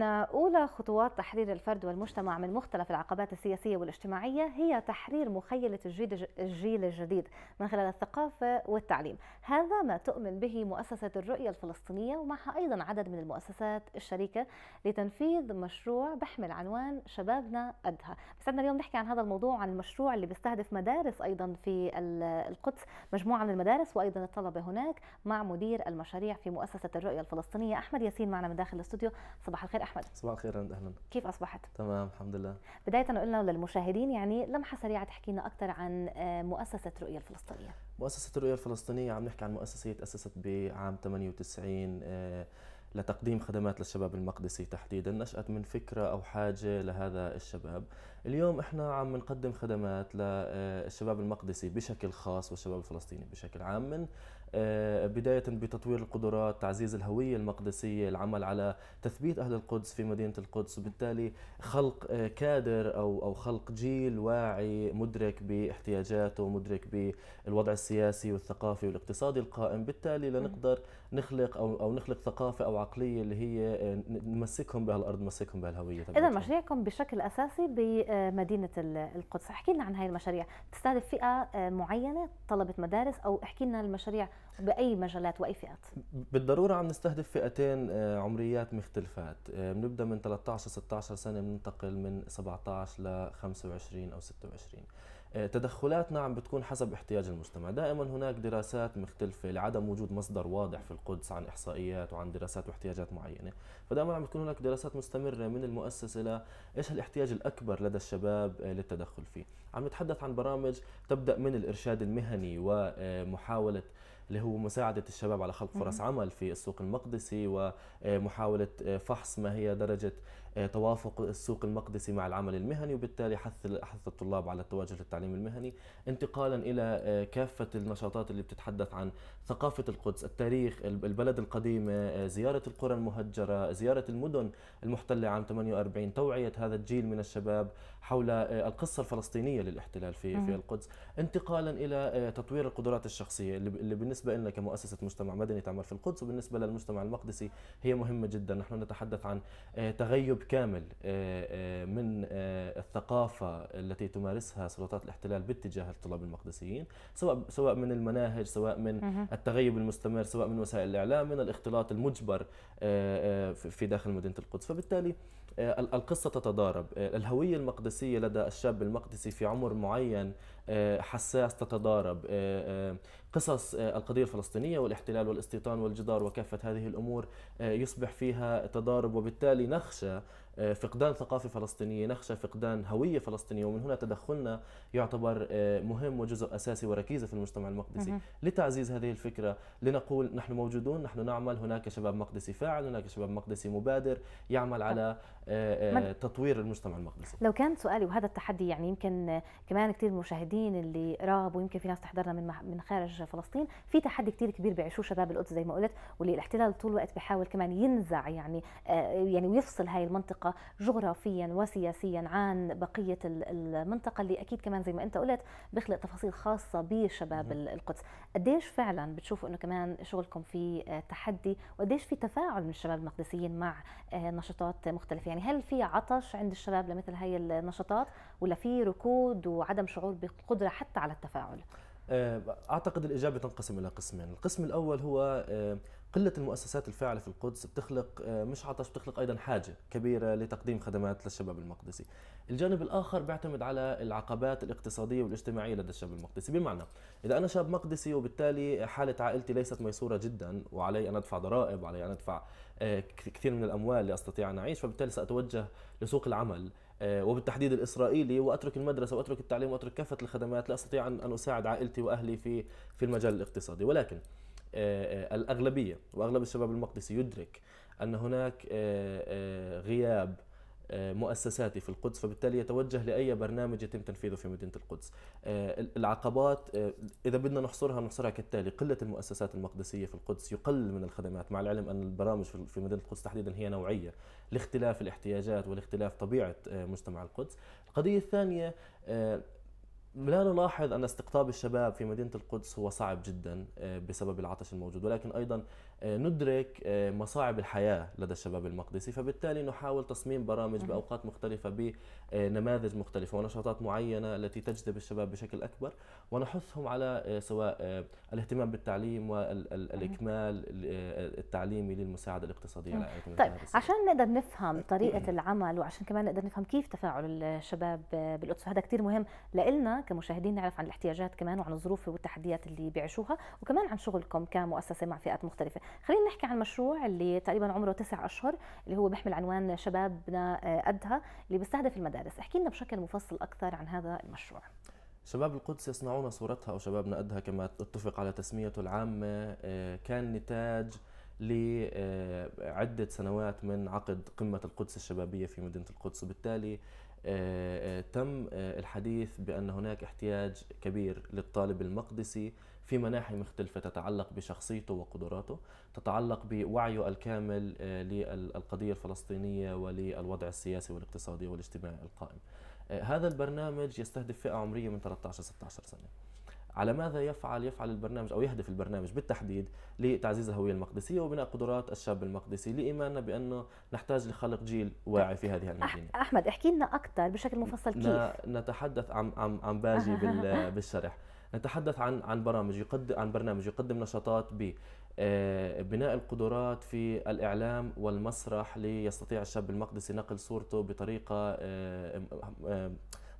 إن أولى خطوات تحرير الفرد والمجتمع من مختلف العقبات السياسية والاجتماعية هي تحرير مخيلة الجيل الجديد من خلال الثقافة والتعليم هذا ما تؤمن به مؤسسة الرؤية الفلسطينية ومعها أيضا عدد من المؤسسات الشريكة لتنفيذ مشروع بحمل عنوان شبابنا أدهى عندنا اليوم نحكي عن هذا الموضوع عن المشروع اللي بيستهدف مدارس أيضا في القدس مجموعة من المدارس وأيضا الطلبة هناك مع مدير المشاريع في مؤسسة الرؤية الفلسطينية أحمد ياسين معنا من داخل الاستوديو صباح الخير احمد صباح الخير رند اهلا كيف اصبحت تمام الحمد لله بدايه قلنا للمشاهدين يعني لمحه سريعه تحكي لنا اكثر عن آه، مؤسسه رؤيه الفلسطينيه مؤسسه رؤيه الفلسطينيه عم نحكي عن مؤسسه تاسست بعام 98 آه، لتقديم خدمات للشباب المقدسي تحديدا نشأت من فكرة أو حاجة لهذا الشباب اليوم إحنا عم نقدم خدمات للشباب آه، المقدسي بشكل خاص والشباب الفلسطيني بشكل عام من آه، بداية بتطوير القدرات تعزيز الهوية المقدسية العمل على تثبيت أهل القدس في مدينة القدس وبالتالي خلق آه، كادر أو أو خلق جيل واعي مدرك باحتياجاته مدرك بالوضع السياسي والثقافي والاقتصادي القائم بالتالي لنقدر نخلق أو أو نخلق ثقافة أو عقلية اللي هي آه، نمسكهم بهالأرض نمسكهم بهالهوية إذا مشاريعكم بشكل أساسي بمدينة القدس احكي لنا عن هاي المشاريع تستهدف فئة معينة طلبة مدارس أو احكي لنا المشاريع باي مجالات واي فئات بالضروره عم نستهدف فئتين آه، عمريات مختلفات آه، بنبدا من 13 16 سنه بننتقل من 17 ل 25 او 26 آه، تدخلاتنا عم بتكون حسب احتياج المجتمع دائما هناك دراسات مختلفة لعدم وجود مصدر واضح في القدس عن إحصائيات وعن دراسات واحتياجات معينة فدائما عم بتكون هناك دراسات مستمرة من المؤسسة ل إيش الاحتياج الأكبر لدى الشباب للتدخل فيه عم نتحدث عن برامج تبدأ من الإرشاد المهني ومحاولة اللي هو مساعدة الشباب على خلق فرص عمل في السوق المقدسي ومحاولة فحص ما هي درجة آه، توافق السوق المقدسي مع العمل المهني وبالتالي حث حث الطلاب على في للتعليم المهني انتقالا الى آه، كافه النشاطات اللي بتتحدث عن ثقافه القدس التاريخ البلد القديمه آه، زياره القرى المهجره زياره المدن المحتله عام 48 توعيه هذا الجيل من الشباب حول القصه الفلسطينيه للاحتلال في في القدس انتقالا الى تطوير القدرات الشخصيه اللي بالنسبه لنا كمؤسسه مجتمع مدني تعمل في القدس وبالنسبه للمجتمع المقدسي هي مهمه جدا نحن نتحدث عن تغيب جانب كامل آه، آه، من آه، الثقافة التي تمارسها سلطات الاحتلال باتجاه الطلاب المقدسيين سواء سواء من المناهج سواء من التغيب المستمر سواء من وسائل الإعلام من الاختلاط المجبر في داخل مدينة القدس فبالتالي القصة تتضارب الهوية المقدسية لدى الشاب المقدسي في عمر معين حساس تتضارب قصص آه، القضية الفلسطينية والاحتلال والاستيطان والجدار وكافة هذه الأمور آه، يصبح فيها تضارب وبالتالي نخشى آه، فقدان ثقافة فلسطينية نخشى فقدان هوية فلسطينية ومن هنا تدخلنا يعتبر آه، مهم وجزء أساسي وركيزة في المجتمع المقدسي لتعزيز هذه الفكرة لنقول نحن موجودون نحن نعمل هناك شباب مقدسي فاعل هناك شباب مقدسي مبادر يعمل على آه، تطوير المجتمع المقدسي لو كان سؤالي وهذا التحدي يعني يمكن كمان كثير المشاهدين اللي رغبوا يمكن في ناس تحضرنا من من خارج فلسطين في تحدي كثير كبير بيعيشوه شباب القدس زي ما قلت واللي الاحتلال طول الوقت بيحاول كمان ينزع يعني يعني ويفصل هاي المنطقه جغرافيا وسياسيا عن بقية المنطقة اللي أكيد كمان زي ما أنت قلت بخلق تفاصيل خاصة بشباب القدس قديش فعلا بتشوفوا أنه كمان شغلكم في آه، تحدي وقديش في تفاعل من الشباب المقدسيين مع آه، نشاطات مختلفة يعني هل في عطش عند الشباب لمثل هاي النشاطات ولا في ركود وعدم شعور بقدرة حتى على التفاعل آه، اعتقد الاجابه تنقسم الى قسمين، القسم الاول هو آه، قله المؤسسات الفاعله في القدس بتخلق آه، مش عطش بتخلق ايضا حاجه كبيره لتقديم خدمات للشباب المقدسي. الجانب الاخر بيعتمد على العقبات الاقتصاديه والاجتماعيه لدى الشاب المقدسي، بمعنى اذا انا شاب مقدسي وبالتالي حاله عائلتي ليست ميسوره جدا وعلي ان ادفع ضرائب وعلي ان ادفع كثير من الاموال لاستطيع ان اعيش، فبالتالي ساتوجه لسوق العمل آه، وبالتحديد الاسرائيلي واترك المدرسه واترك التعليم واترك كافه الخدمات لا استطيع ان اساعد عائلتي واهلي في في المجال الاقتصادي ولكن آه، آه، الاغلبيه واغلب الشباب المقدسي يدرك ان هناك غياب آه، مؤسساتي في القدس فبالتالي يتوجه لأي برنامج يتم تنفيذه في مدينة القدس آه، العقبات آه، إذا بدنا نحصرها نحصرها كالتالي قلة المؤسسات المقدسية في القدس يقل من الخدمات مع العلم أن البرامج في مدينة القدس تحديدا هي نوعية لاختلاف الاحتياجات والاختلاف طبيعة مجتمع القدس القضية الثانية لا نلاحظ أن استقطاب الشباب في مدينة القدس هو صعب جدا بسبب العطش الموجود ولكن أيضا آه، ندرك آه، مصاعب الحياة لدى الشباب المقدسي فبالتالي نحاول تصميم برامج بأوقات مختلفة آه، نماذج مختلفه ونشاطات معينه التي تجذب الشباب بشكل اكبر ونحثهم على آه، سواء آه، الاهتمام بالتعليم والاكمال التعليمي للمساعده الاقتصاديه على طيب عشان نقدر نفهم طريقه العمل وعشان كمان نقدر نفهم كيف تفاعل الشباب بالقدس وهذا كثير مهم لنا كمشاهدين نعرف عن الاحتياجات كمان وعن الظروف والتحديات اللي بيعيشوها وكمان عن شغلكم كمؤسسه مع فئات مختلفه خلينا نحكي عن مشروع اللي تقريبا عمره تسع اشهر اللي هو بيحمل عنوان شبابنا قدها اللي بيستهدف المدارس المدارس احكي لنا بشكل مفصل أكثر عن هذا المشروع شباب القدس يصنعون صورتها أو شبابنا قدها كما اتفق على تسميته العامة آه، كان نتاج لعدة آه، سنوات من عقد قمة القدس الشبابية في مدينة القدس وبالتالي آه، آه، تم آه، الحديث بأن هناك احتياج كبير للطالب المقدسي في مناحي مختلفة تتعلق بشخصيته وقدراته تتعلق بوعيه الكامل للقضية الفلسطينية وللوضع السياسي والاقتصادي والاجتماعي القائم هذا البرنامج يستهدف فئة عمرية من 13 16 سنة على ماذا يفعل يفعل البرنامج او يهدف البرنامج بالتحديد لتعزيز الهويه المقدسيه وبناء قدرات الشاب المقدسي لايماننا بانه نحتاج لخلق جيل واعي في هذه المدينه احمد احكي لنا اكثر بشكل مفصل كيف نتحدث عن عن عن باجي بالشرح نتحدث عن عن برامج يقدم عن برنامج يقدم نشاطات ب آه، بناء القدرات في الإعلام والمسرح ليستطيع الشاب المقدسي نقل صورته بطريقة آه، آه،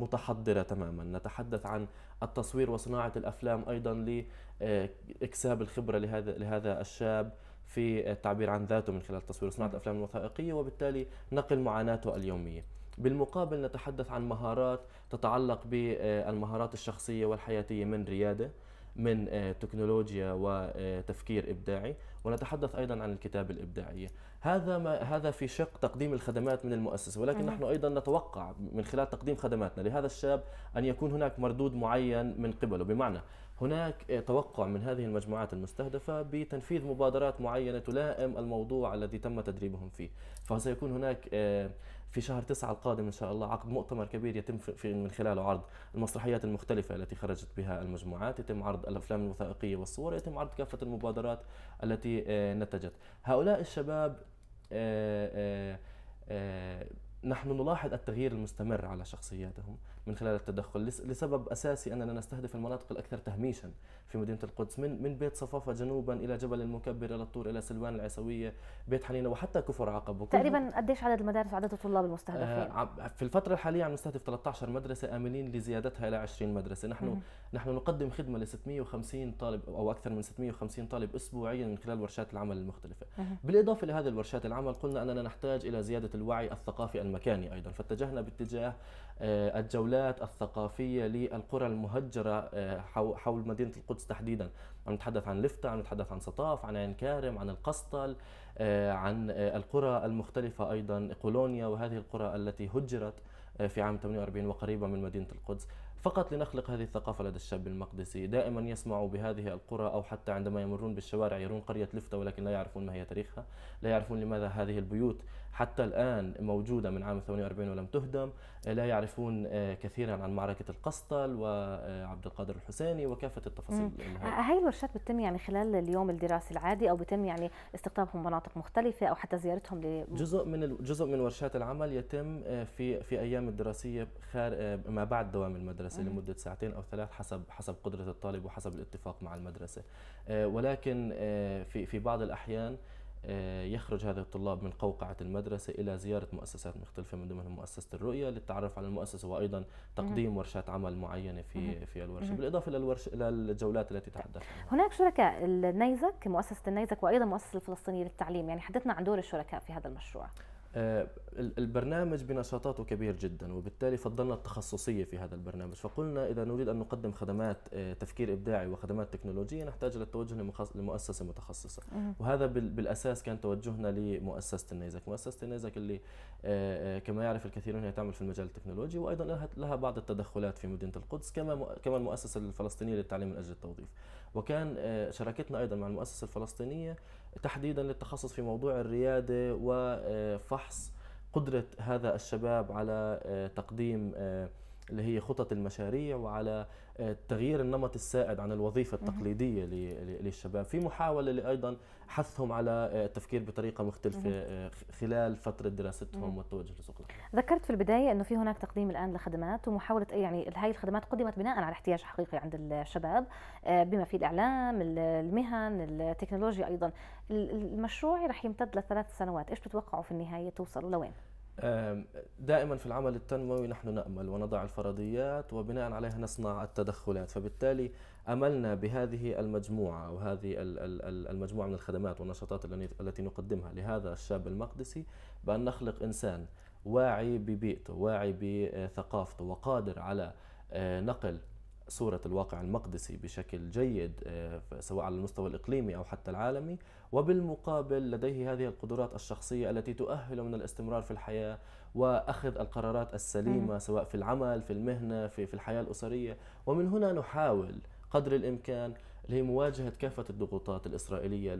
متحضره تماما نتحدث عن التصوير وصناعه الافلام ايضا لاكساب الخبره لهذا لهذا الشاب في التعبير عن ذاته من خلال تصوير صناعه الافلام الوثائقيه وبالتالي نقل معاناته اليوميه بالمقابل نتحدث عن مهارات تتعلق بالمهارات الشخصيه والحياتيه من رياده من تكنولوجيا وتفكير ابداعي ونتحدث ايضا عن الكتابه الابداعيه هذا ما هذا في شق تقديم الخدمات من المؤسسه ولكن مم. نحن ايضا نتوقع من خلال تقديم خدماتنا لهذا الشاب ان يكون هناك مردود معين من قبله بمعنى هناك توقع من هذه المجموعات المستهدفة بتنفيذ مبادرات معينة تلائم الموضوع الذي تم تدريبهم فيه فسيكون هناك آه، في شهر تسعة القادم إن شاء الله عقد مؤتمر كبير يتم في من خلاله عرض المسرحيات المختلفة التي خرجت بها المجموعات يتم عرض الأفلام الوثائقية والصور يتم عرض كافة المبادرات التي آه، نتجت هؤلاء الشباب آه، نحن نلاحظ التغيير المستمر على شخصياتهم من خلال التدخل لسبب اساسي اننا نستهدف المناطق الاكثر تهميشا في مدينه القدس من من بيت صفافه جنوبا الى جبل المكبر الى الطور الى سلوان العيسويه بيت حنينه وحتى كفر عقب تقريبا قديش عدد المدارس وعدد الطلاب المستهدفين؟ آه، في الفتره الحاليه عم نستهدف 13 مدرسه املين لزيادتها الى 20 مدرسه نحن م. نحن نقدم خدمه ل 650 طالب او اكثر من 650 طالب اسبوعيا من خلال ورشات العمل المختلفه م. بالاضافه لهذه الورشات العمل قلنا اننا نحتاج الى زياده الوعي الثقافي المكاني ايضا فاتجهنا باتجاه آه، الجولات التحولات الثقافيه للقرى المهجره آه، حول مدينه القدس تحديدا عم نتحدث عن لفته عم نتحدث عن سطاف عن عين كارم عن القسطل آه، عن آه، القرى المختلفه ايضا قولونيا وهذه القرى التي هجرت في عام 48 وقريبه من مدينه القدس فقط لنخلق هذه الثقافة لدى الشاب المقدسي دائما يسمعوا بهذه القرى أو حتى عندما يمرون بالشوارع يرون قرية لفتة ولكن لا يعرفون ما هي تاريخها لا يعرفون لماذا هذه البيوت حتى الآن موجودة من عام 48 ولم تهدم آه، لا يعرفون آه، كثيرا عن معركة القسطل وعبد آه، القادر الحسيني وكافة التفاصيل هاي الورشات بتتم يعني خلال اليوم الدراسي العادي أو بتم يعني استقطابهم مناطق مختلفة أو حتى زيارتهم ل... جزء من جزء من ورشات العمل يتم في في أيام الدراسية خار ما بعد دوام المدرسة مم. لمدة ساعتين أو ثلاث حسب حسب قدرة الطالب وحسب الاتفاق مع المدرسة ولكن في في بعض الأحيان آه، يخرج هذا الطلاب من قوقعة المدرسة إلى زيارة مؤسسات مختلفة من ضمنها مؤسسة الرؤية للتعرف على المؤسسة وأيضا تقديم ورشات عمل معينة في في الورشة بالإضافة إلى الورش إلى الجولات التي تحدث عنها. هناك شركاء النيزك مؤسسة النيزك وأيضا مؤسسة الفلسطينية للتعليم يعني حدثنا عن دور الشركاء في هذا المشروع آه، البرنامج بنشاطاته كبير جدا وبالتالي فضلنا التخصصيه في هذا البرنامج فقلنا اذا نريد ان نقدم خدمات آه، تفكير ابداعي وخدمات تكنولوجيه نحتاج للتوجه لمؤسسه متخصصه وهذا بالاساس كان توجهنا لمؤسسه النيزك مؤسسه النيزك اللي آه، كما يعرف الكثيرون هي تعمل في المجال التكنولوجي وايضا لها بعض التدخلات في مدينه القدس كما كما المؤسسه الفلسطينيه للتعليم من اجل التوظيف وكان شراكتنا ايضا مع المؤسسه الفلسطينيه تحديدا للتخصص في موضوع الرياده وفحص فحص قدرة هذا الشباب على آه، تقديم آه، اللي هي خطط المشاريع وعلى آه، تغيير النمط السائد عن الوظيفة التقليدية للشباب في محاولة لأيضا حثهم على آه، التفكير بطريقة مختلفة آه، خلال فترة دراستهم والتوجه لسوق العمل ذكرت في البداية أنه في هناك تقديم الآن لخدمات ومحاولة إيه، يعني هاي الخدمات قدمت بناء على احتياج حقيقي عند الشباب بما في الإعلام المهن التكنولوجيا أيضا المشروع رح يمتد لثلاث سنوات إيش بتتوقعوا في النهاية توصلوا لوين؟ دائما في العمل التنموي نحن نأمل ونضع الفرضيات وبناء عليها نصنع التدخلات فبالتالي أملنا بهذه المجموعة وهذه المجموعة من الخدمات والنشاطات التي نقدمها لهذا الشاب المقدسي بأن نخلق إنسان واعي ببيئته واعي بثقافته وقادر على آه، نقل صورة الواقع المقدسي بشكل جيد آه، سواء على المستوى الإقليمي أو حتى العالمي وبالمقابل لديه هذه القدرات الشخصية التي تؤهله من الاستمرار في الحياة وأخذ القرارات السليمة سواء في العمل في المهنة في, الحياة الأسرية ومن هنا نحاول قدر الإمكان اللي هي مواجهة كافة الضغوطات الإسرائيلية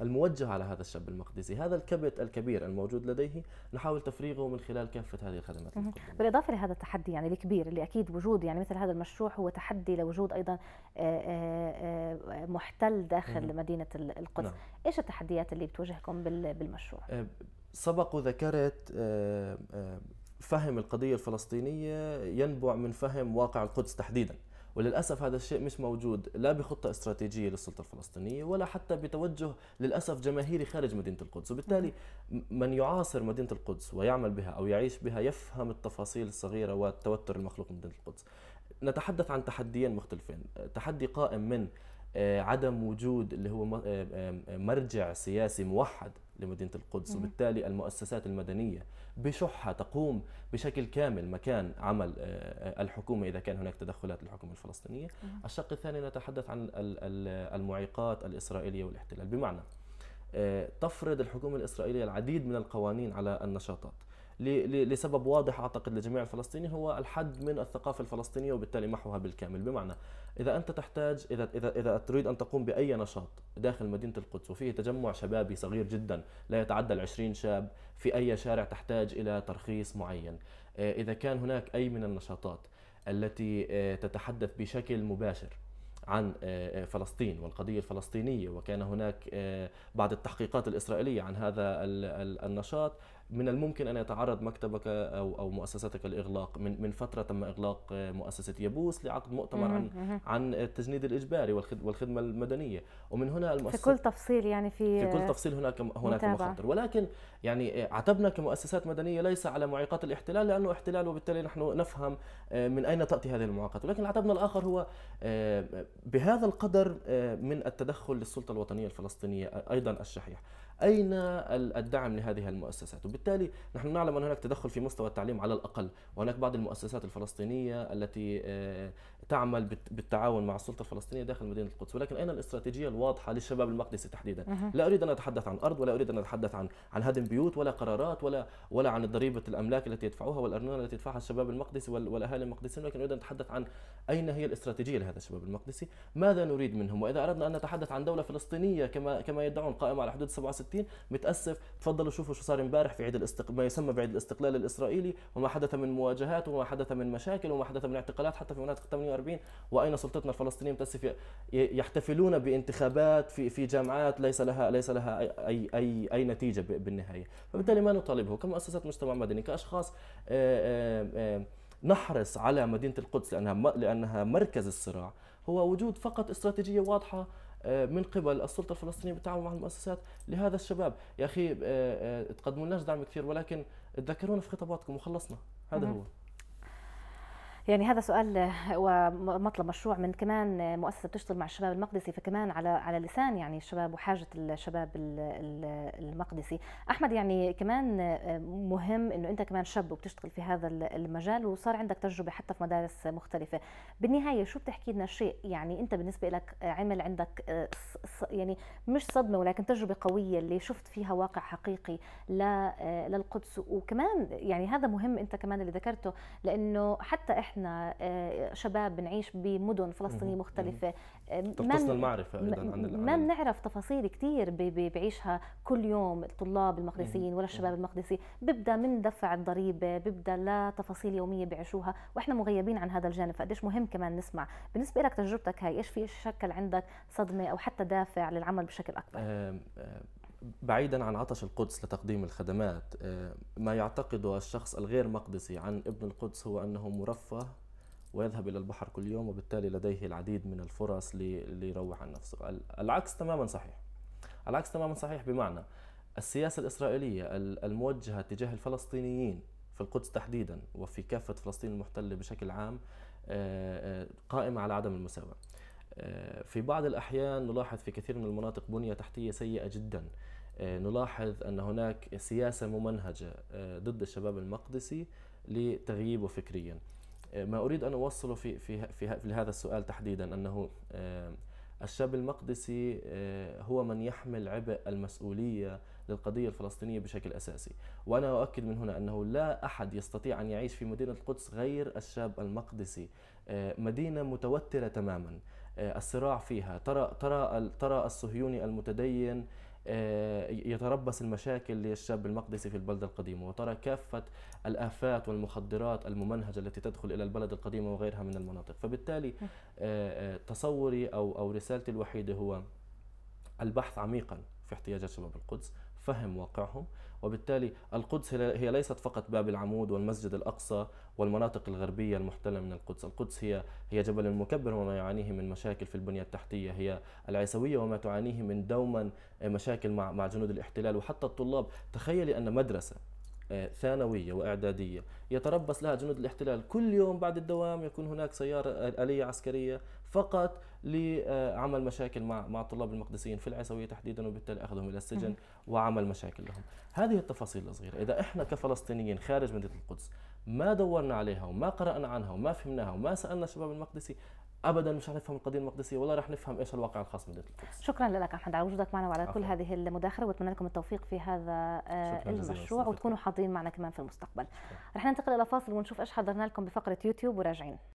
الموجهة على هذا الشاب المقدسي هذا الكبت الكبير الموجود لديه نحاول تفريغه من خلال كافة هذه الخدمات بالإضافة لهذا التحدي يعني الكبير اللي أكيد وجود يعني مثل هذا المشروع هو تحدي لوجود أيضا آه، آه، آه، محتل داخل مدينة القدس نعم. إيش التحديات اللي بتواجهكم بالمشروع؟ سبق وذكرت فهم القضية الفلسطينية ينبع من فهم واقع القدس تحديداً وللاسف هذا الشيء مش موجود لا بخطه استراتيجيه للسلطه الفلسطينيه ولا حتى بتوجه للاسف جماهيري خارج مدينه القدس وبالتالي من يعاصر مدينه القدس ويعمل بها او يعيش بها يفهم التفاصيل الصغيره والتوتر المخلوق مدينه القدس نتحدث عن تحديين مختلفين تحدي قائم من آه، عدم وجود اللي هو آه، آه، مرجع سياسي موحد لمدينة القدس وبالتالي المؤسسات المدنية بشحها تقوم بشكل كامل مكان عمل آه، آه، الحكومة إذا كان هناك تدخلات للحكومة الفلسطينية الشق الثاني نتحدث عن المعيقات الإسرائيلية والاحتلال بمعنى آه، تفرض الحكومة الإسرائيلية العديد من القوانين على النشاطات لسبب واضح اعتقد لجميع الفلسطيني هو الحد من الثقافه الفلسطينيه وبالتالي محوها بالكامل بمعنى اذا انت تحتاج اذا اذا اذا تريد ان تقوم باي نشاط داخل مدينه القدس وفيه تجمع شبابي صغير جدا لا يتعدى ال 20 شاب في اي شارع تحتاج الى ترخيص معين آه، اذا كان هناك اي من النشاطات التي آه، تتحدث بشكل مباشر عن آه، فلسطين والقضية الفلسطينية وكان هناك بعض التحقيقات الإسرائيلية عن هذا النشاط من الممكن ان يتعرض مكتبك او او مؤسستك لاغلاق من من فتره تم اغلاق مؤسسه يابوس لعقد مؤتمر عن عن التجنيد الاجباري والخدمه المدنيه ومن هنا المؤسسة في كل تفصيل يعني في في كل تفصيل هناك هناك مخاطر ولكن يعني عتبنا كمؤسسات مدنيه ليس على معيقات الاحتلال لانه احتلال وبالتالي نحن نفهم آه، من اين تاتي هذه المعيقات ولكن عتبنا الاخر هو آه، بهذا القدر آه، من التدخل للسلطه الوطنيه الفلسطينيه ايضا الشحيح أين الدعم لهذه المؤسسات وبالتالي نحن نعلم أن هناك تدخل في مستوى التعليم على الأقل وهناك بعض المؤسسات الفلسطينية التي آه، تعمل بالتعاون مع السلطه الفلسطينيه داخل مدينه القدس ولكن اين الاستراتيجيه الواضحه للشباب المقدسي تحديدا لا اريد ان اتحدث عن ارض ولا اريد ان اتحدث عن عن هدم بيوت ولا قرارات ولا ولا عن ضريبه الاملاك التي يدفعوها والارنونه التي يدفعها الشباب المقدسي والاهالي المقدسيين ولكن اريد ان اتحدث عن اين هي الاستراتيجيه لهذا الشباب المقدسي ماذا نريد منهم واذا اردنا ان نتحدث عن دوله فلسطينيه كما كما يدعون قائمه على حدود 67 متاسف تفضلوا شوفوا شو صار امبارح في عيد الاستق... ما يسمى بعيد الاستقلال الاسرائيلي وما حدث من مواجهات وما حدث من مشاكل وما حدث من اعتقالات حتى في مناطق 40 واين سلطتنا الفلسطينيه في يحتفلون بانتخابات في في جامعات ليس لها ليس لها اي اي اي نتيجه بالنهايه فبالتالي ما نطالبه كمؤسسات مجتمع مدني كاشخاص آه، آه، آه، نحرص على مدينه القدس لانها لانها مركز الصراع هو وجود فقط استراتيجيه واضحه من قبل السلطه الفلسطينيه بالتعاون مع المؤسسات لهذا الشباب يا اخي تقدموا لناش دعم كثير ولكن تذكرونا في خطاباتكم وخلصنا هذا هو يعني هذا سؤال ومطلب مشروع من كمان مؤسسه بتشتغل مع الشباب المقدسي فكمان على على لسان يعني الشباب وحاجه الشباب المقدسي احمد يعني كمان مهم انه انت كمان شاب وبتشتغل في هذا المجال وصار عندك تجربه حتى في مدارس مختلفه بالنهايه شو بتحكي لنا شيء يعني انت بالنسبه لك عمل عندك يعني مش صدمه ولكن تجربه قويه اللي شفت فيها واقع حقيقي للقدس وكمان يعني هذا مهم انت كمان اللي ذكرته لانه حتى احنا احنا آه، شباب بنعيش بمدن فلسطينيه مختلفه تنقصنا آه، المعرفه ايضا عن ما بنعرف تفاصيل كثير بيعيشها كل يوم الطلاب المقدسيين ولا الشباب المقدسي بيبدا من دفع الضريبه بيبدا لتفاصيل يوميه بيعيشوها واحنا مغيبين عن هذا الجانب فقديش مهم كمان نسمع بالنسبه لك تجربتك هاي ايش في شكل عندك صدمه او حتى دافع للعمل بشكل اكبر بعيدا عن عطش القدس لتقديم الخدمات آه، ما يعتقده الشخص الغير مقدسي عن ابن القدس هو أنه مرفه ويذهب إلى البحر كل يوم وبالتالي لديه العديد من الفرص ليروح عن نفسه العكس تماما صحيح العكس تماما صحيح بمعنى السياسة الإسرائيلية الموجهة تجاه الفلسطينيين في القدس تحديدا وفي كافة فلسطين المحتلة بشكل عام آه، آه، قائمة على عدم المساواة في بعض الأحيان نلاحظ في كثير من المناطق بنية تحتية سيئة جدا آه، نلاحظ أن هناك سياسة ممنهجة آه، ضد الشباب المقدسي لتغييبه فكريا آه، ما أريد أن أوصله في, في, في, في هذا السؤال تحديدا أنه الشاب المقدسي هو من يحمل عبء المسؤولية للقضية الفلسطينية بشكل أساسي وأنا أؤكد من هنا أنه لا أحد يستطيع أن يعيش في مدينة القدس غير الشاب المقدسي مدينة متوترة تماما الصراع فيها ترى ترى ترى الصهيوني المتدين آه، يتربص المشاكل للشاب المقدسي في البلدة القديمة وترى كافة الآفات والمخدرات الممنهجة التي تدخل إلى البلد القديمة وغيرها من المناطق فبالتالي آه، آه، تصوري أو أو رسالتي الوحيدة هو البحث عميقا في احتياجات شباب القدس فهم واقعهم وبالتالي القدس هي ليست فقط باب العمود والمسجد الأقصى والمناطق الغربية المحتلة من القدس القدس هي هي جبل المكبر وما يعانيه من مشاكل في البنية التحتية هي العيسوية وما تعانيه من دوما مشاكل مع مع جنود الاحتلال وحتى الطلاب تخيلي أن مدرسة آه، ثانوية وإعدادية يتربص لها جنود الاحتلال كل يوم بعد الدوام يكون هناك سيارة آه، آلية عسكرية فقط لعمل مشاكل مع مع الطلاب المقدسيين في العيسوية تحديدا وبالتالي أخذهم إلى السجن وعمل مشاكل لهم هذه التفاصيل الصغيرة إذا إحنا كفلسطينيين خارج مدينة القدس ما دورنا عليها وما قرأنا عنها وما فهمناها وما سألنا الشباب المقدسي ابدا مش رح نفهم القضيه المقدسيه ولا رح نفهم ايش الواقع الخاص من القدس شكرا لك احمد على وجودك معنا وعلى أخير. كل هذه المداخله واتمنى لكم التوفيق في هذا آه، المشروع وتكونوا حاضرين معنا كمان في المستقبل رح ننتقل الى فاصل ونشوف ايش حضرنا لكم بفقره يوتيوب وراجعين